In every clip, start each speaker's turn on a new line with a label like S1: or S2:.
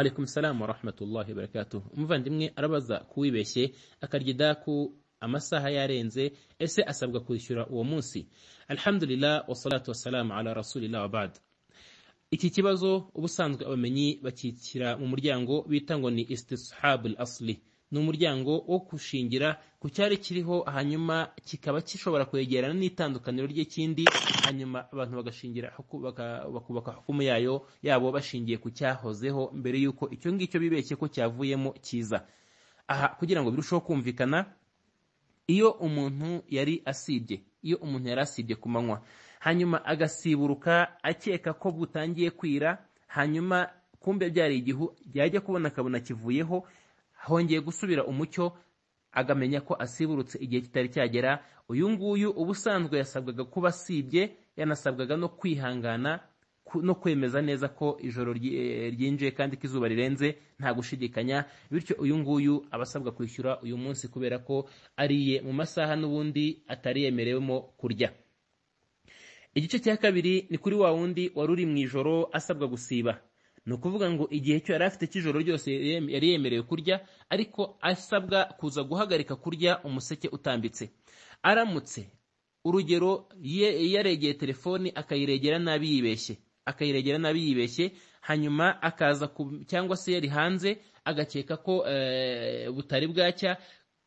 S1: Alaikum salam wa rahmatullahi Umuvandimwe arabaza kuwibeshye akarya ku amasaha yarenze ese asabwa kwishyura uwo munsi? Alhamdulillah wassalatu wassalamu ala rasulillah wa Iki kibazo ubusanzwe abamenyi bakikira mu muryango bita ngo ni istishabul asli ni umuryango wo gushingira ku cyari kiriho hanyuma kikaba gishobora kwegerana n'itandukaniro ry'ikindi hanyuma abantu bagashingira bakubaka hukumu yayo yabo bashingiye ku cyahozeho mbere y'uko icyo ngicyo bibeshye ko cyavuyemo cyiza aha kugira ngo birusheho kumvikana iyo umuntu yari asibye iyo umuntu yari asibye ku manywa hanyuma agasiburuka akeka ko butangiye kwira hanyuma kumbe byari igihu yajya kubona akabona kivuyeho hongeye gusubira umucyo agamenya ko asiburutse igihe kitari cyagera uyu nguyu ubusanzwe yasabwaga kuba asibye yanasabwaga no kwihangana no kwemeza neza ko ijoro e, ryinjiye kandi ko izuba rirenze nta gushidikanya bityo uyu nguyu aba asabwa kwishyura uyu munsi kubera ko ariye mu masaha n'ubundi atari yemerewemo kurya igice cya kabiri ni kuri wa wundi wari uri mu ijoro asabwa gusiba ni ukuvuga ngo igihe cyo yari afite cy'ijoro ryose yari yemerewe kurya ariko asabwa kuza guhagarika kurya umuseke utambitse aramutse urugero yaregeye telefoni akayiregera nabi yibeshye akayiregera nabi yibeshye hanyuma akaza cyangwa se yari hanze agakeka ko eh, butari bwacya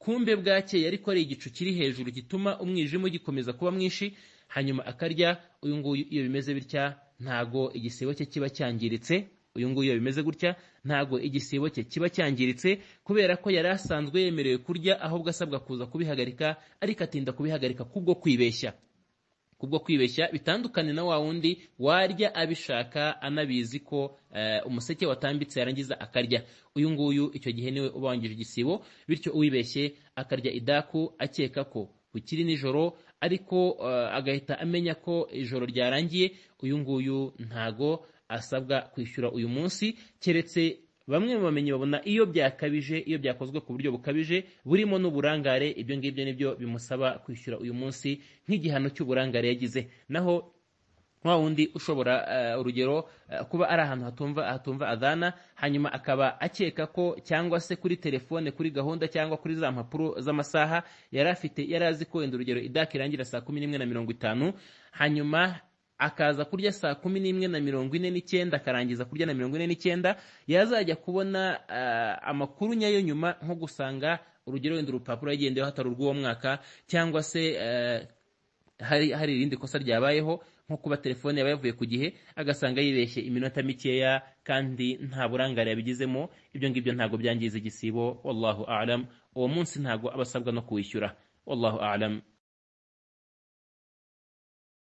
S1: kumbe bwake yari ko ari igicu kiri hejuru gituma umwijima ugikomeza kuba mwinshi hanyuma akarya uyu nguyu iyo bimeze bitya ntago igisebo cye kiba cyangiritse uyu nguyu iyo bimeze gutya ntago igisibo cye kiba cyangiritse kubera ko yari asanzwe yemerewe kurya ahubwo asabwa kuza kubihagarika ariko atinda kubihagarika kubwo kwibeshya kubwo kwibeshya bitandukanye na wa wundi warya abishaka anabizi ko eh, umuseke watambitse yarangiza akarya uyu nguyu icyo gihe niwe ubangije igisibo bityo uwibeshye akarya idaku akeka ko bukiri nijoro ariko eh, agahita amenya ko ijoro ryarangiye uyu nguyu ntago asabwa kwishyura uyu munsi keretse bamwe mu bamenyi babona iyo byakabije iyo byakozwe ku buryo bukabije burimo n'uburangare ibyo ngibyo nibyo bimusaba kwishyura uyu munsi nk'igihano cy'uburangare yagize naho nka wundi ushobora eh, urugero eh, kuba ari ahantu hatumva hatumva adana hanyuma akaba akeka ko cyangwa se kuri telefone kuri gahunda cyangwa kuri za mpapuro z'amasaha yari afite yari azi ko wenda urugero idaki irangira saa kumi n'imwe na mirongo itanu hanyuma akaza kurya saa kumi n'imwe na mirongo ine n'icyenda akarangiza kurya na mirongo ine n'icyenda yazajya kubona uh, amakuru nyayo nyuma nko gusanga urugero wenda urupapuro yagendeyeho hatari urw'uwo mwaka cyangwa se uh, hari irindi kosa ryabayeho nko kuba telefone yaba yavuye ku gihe agasanga yibeshye iminota mikeya kandi nta burangare yabigizemo ibyo ngibyo ntabwo byangiza igisibo wallahu alam uwo munsi ntabwo abasabwa no kuwishyura wallahu alam